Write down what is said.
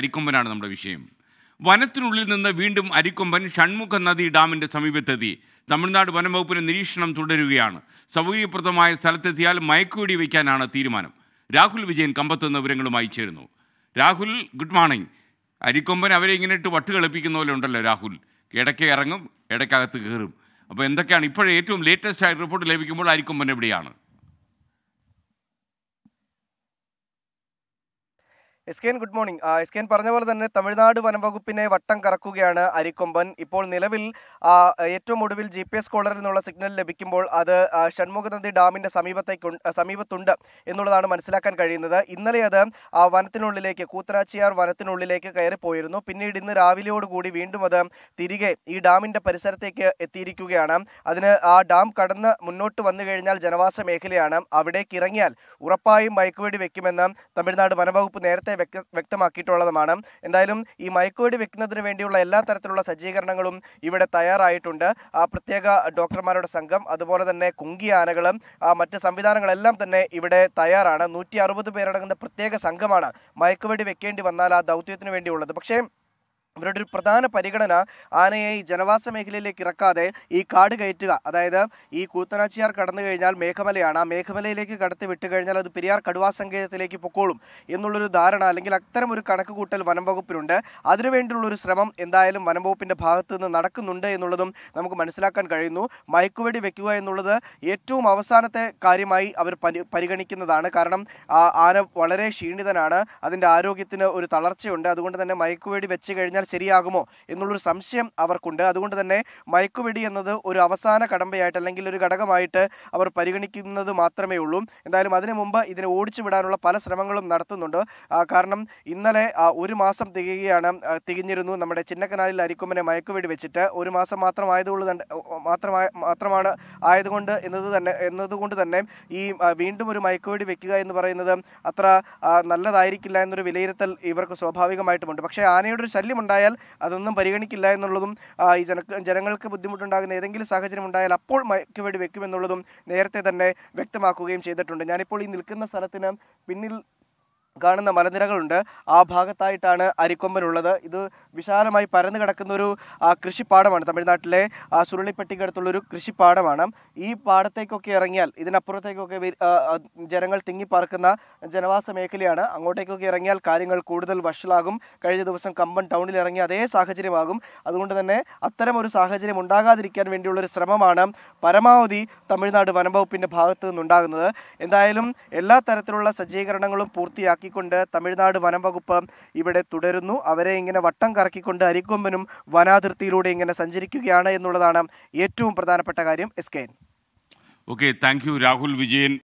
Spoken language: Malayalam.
അരിക്കൊമ്പനാണ് നമ്മുടെ വിഷയം വനത്തിനുള്ളിൽ നിന്ന് വീണ്ടും അരിക്കൊമ്പൻ ഷൺമുഖ നദി ഡാമിൻ്റെ സമീപത്തെത്തി തമിഴ്നാട് വനംവകുപ്പിന് നിരീക്ഷണം തുടരുകയാണ് സൗകര്യപ്രദമായ സ്ഥലത്തെത്തിയാൽ മയക്കുവെടി വയ്ക്കാനാണ് തീരുമാനം രാഹുൽ വിജയൻ കമ്പത്തുന്ന വിവരങ്ങളുമായി ചേരുന്നു രാഹുൽ ഗുഡ് മോർണിംഗ് അരിക്കൊമ്പൻ അവരെ ഇങ്ങനെ ഇട്ട് വട്ട് കളിപ്പിക്കുന്ന പോലെ ഉണ്ടല്ലോ രാഹുൽ ഇടയ്ക്ക് ഇറങ്ങും ഇടയ്ക്കകത്ത് കയറും അപ്പോൾ എന്തൊക്കെയാണ് ഇപ്പോഴേറ്റവും ഏറ്റവും ലേറ്റസ്റ്റ് ആയിട്ട് റിപ്പോർട്ട് ലഭിക്കുമ്പോൾ അരിക്കൊമ്പൻ എവിടെയാണ് S K N good morning S K N പറഞ്ഞ പോലെ തന്നെ തമിഴ്നാട് വനംവകുപ്പിനെ വട്ടം കറക്കുകയാണ് അരിക്കൊമ്പൻ ഇപ്പോൾ നിലവിൽ ഏറ്റവും ഒടുവിൽ ജി പി എസ് കോളറിൽ നിന്നുള്ള സിഗ്നൽ ലഭിക്കുമ്പോൾ അത് നദി ഡാമിൻ്റെ സമീപത്തേക്ക് സമീപത്തുണ്ട് എന്നുള്ളതാണ് മനസ്സിലാക്കാൻ കഴിയുന്നത് ഇന്നലെ അത് വനത്തിനുള്ളിലേക്ക് കൂത്തരാച്ചിയാർ വനത്തിനുള്ളിലേക്ക് കയറിപ്പോയിരുന്നു പിന്നീട് ഇന്ന് രാവിലെയോടുകൂടി വീണ്ടും അത് തിരികെ ഈ ഡാമിൻ്റെ പരിസരത്തേക്ക് എത്തിയിരിക്കുകയാണ് അതിന് ആ ഡാം കടന്ന് മുന്നോട്ട് വന്നു കഴിഞ്ഞാൽ ജനവാസ മേഖലയാണ് അവിടേക്ക് ഇറങ്ങിയാൽ ഉറപ്പായും മയക്കുവേടി വെക്കുമെന്ന് തമിഴ്നാട് വനംവകുപ്പ് നേരത്തെ തന്നെ വ്യക്തമാക്കിയിട്ടുള്ളതുമാണ് എന്തായാലും ഈ മയക്കുവെടി വെക്കുന്നതിന് വേണ്ടിയുള്ള എല്ലാ തരത്തിലുള്ള സജ്ജീകരണങ്ങളും ഇവിടെ തയ്യാറായിട്ടുണ്ട് ആ പ്രത്യേക ഡോക്ടർമാരുടെ സംഘം അതുപോലെ തന്നെ കുങ്കി ആനകൾ മറ്റ് സംവിധാനങ്ങളെല്ലാം തന്നെ ഇവിടെ തയ്യാറാണ് നൂറ്റി അറുപത് പേരടങ്ങുന്ന പ്രത്യേക സംഘമാണ് മയക്കുവെടി വെക്കേണ്ടി വന്നാൽ ആ ദൗത്യത്തിന് വേണ്ടിയുള്ളത് പക്ഷേ ഇവരുടെ ഒരു പ്രധാന പരിഗണന ആനയെ ഈ ജനവാസ മേഖലയിലേക്ക് ഇറക്കാതെ ഈ കാട് കയറ്റുക അതായത് ഈ കൂത്തനാച്ചിയാർ കടന്നു കഴിഞ്ഞാൽ മേഘമലയാണ് ആ മേഘമലയിലേക്ക് കടത്തി വിട്ടു കഴിഞ്ഞാൽ അത് പെരിയാർ കടുവാ സങ്കേതത്തിലേക്ക് പൊക്കോളും എന്നുള്ളൊരു ധാരണ അല്ലെങ്കിൽ അത്തരം ഒരു കണക്ക് കൂട്ടൽ വനംവകുപ്പിനുണ്ട് അതിനുവേണ്ടിയുള്ളൊരു ഒരു ശ്രമം എന്തായാലും വനംവകുപ്പിൻ്റെ ഭാഗത്തു നിന്ന് നടക്കുന്നുണ്ട് എന്നുള്ളതും നമുക്ക് മനസ്സിലാക്കാൻ കഴിയുന്നു മയക്കുവെടി വെക്കുക എന്നുള്ളത് ഏറ്റവും അവസാനത്തെ കാര്യമായി അവർ പരിഗണിക്കുന്നതാണ് കാരണം ആന വളരെ ക്ഷീണിതനാണ് അതിൻ്റെ ആരോഗ്യത്തിന് ഒരു തളർച്ചയുണ്ട് അതുകൊണ്ട് തന്നെ മയക്കുവെടി വെച്ച് കഴിഞ്ഞാൽ ശരിയാകുമോ എന്നുള്ളൊരു സംശയം അവർക്കുണ്ട് അതുകൊണ്ട് തന്നെ മയക്കുപിടി എന്നത് ഒരു അവസാന കടമ്പയായിട്ട് അല്ലെങ്കിൽ ഒരു ഘടകമായിട്ട് അവർ പരിഗണിക്കുന്നത് മാത്രമേ ഉള്ളൂ എന്തായാലും അതിനു മുമ്പ് ഇതിനെ ഓടിച്ചു വിടാനുള്ള പല ശ്രമങ്ങളും നടത്തുന്നുണ്ട് കാരണം ഇന്നലെ ഒരു മാസം തികയുകയാണ് തികഞ്ഞിരുന്നു നമ്മുടെ ചിന്നക്കനാലിൽ അരിക്കൊമ്പനെ മയക്കുപിടി വെച്ചിട്ട് ഒരു മാസം മാത്രമായതുള്ളൂ മാത്രമായ മാത്രമാണ് ആയതുകൊണ്ട് എന്നത് തന്നെ എന്നതുകൊണ്ട് തന്നെ ഈ വീണ്ടും ഒരു മയക്കുപിടി വെക്കുക എന്ന് പറയുന്നത് അത്ര നല്ലതായിരിക്കില്ല എന്നൊരു വിലയിരുത്തൽ ഇവർക്ക് സ്വാഭാവികമായിട്ടുമുണ്ട് പക്ഷേ ആനയുടെ ഒരു ശല്യം ബുദ്ധിമുട്ടുണ്ടായാൽ അതൊന്നും പരിഗണിക്കില്ല എന്നുള്ളതും ഈ ജന ജനങ്ങൾക്ക് ബുദ്ധിമുട്ടുണ്ടാകുന്ന ഏതെങ്കിലും സാഹചര്യം ഉണ്ടായാൽ അപ്പോൾ മയക്കുവെടി വെക്കുമെന്നുള്ളതും നേരത്തെ തന്നെ വ്യക്തമാക്കുകയും ചെയ്തിട്ടുണ്ട് ഞാനിപ്പോൾ ഈ നിൽക്കുന്ന സ്ഥലത്തിന് പിന്നിൽ കാണുന്ന മലനിരകളുണ്ട് ആ ഭാഗത്തായിട്ടാണ് അരിക്കൊമ്പനുള്ളത് ഇത് വിശാലമായി പരന്നു കിടക്കുന്ന ഒരു കൃഷിപ്പാടമാണ് തമിഴ്നാട്ടിലെ അടുത്തുള്ള ഒരു കൃഷിപ്പാടമാണ് ഈ പാടത്തേക്കൊക്കെ ഇറങ്ങിയാൽ ഇതിനപ്പുറത്തേക്കൊക്കെ ജനങ്ങൾ തിങ്ങിപ്പാർക്കുന്ന ജനവാസ മേഖലയാണ് അങ്ങോട്ടേക്കൊക്കെ ഇറങ്ങിയാൽ കാര്യങ്ങൾ കൂടുതൽ വഷളാകും കഴിഞ്ഞ ദിവസം കമ്പൻ ടൗണിൽ ഇറങ്ങിയ അതേ സാഹചര്യമാകും അതുകൊണ്ട് തന്നെ അത്തരം ഒരു സാഹചര്യം ഉണ്ടാകാതിരിക്കാൻ വേണ്ടിയുള്ളൊരു ശ്രമമാണ് പരമാവധി തമിഴ്നാട് വനംവകുപ്പിൻ്റെ ഭാഗത്തു നിന്നുണ്ടാകുന്നത് എന്തായാലും എല്ലാ തരത്തിലുള്ള സജ്ജീകരണങ്ങളും പൂർത്തിയാക്കി കറക്കിക്കൊണ്ട് തമിഴ്നാട് വനം വകുപ്പ് ഇവിടെ തുടരുന്നു അവരെ ഇങ്ങനെ വട്ടം കറക്കിക്കൊണ്ട് അരിക്കൊമ്പനും വനാതിർത്തിയിലൂടെ ഇങ്ങനെ സഞ്ചരിക്കുകയാണ് എന്നുള്ളതാണ് ഏറ്റവും പ്രധാനപ്പെട്ട കാര്യം S K okay thank Rahul Vijayan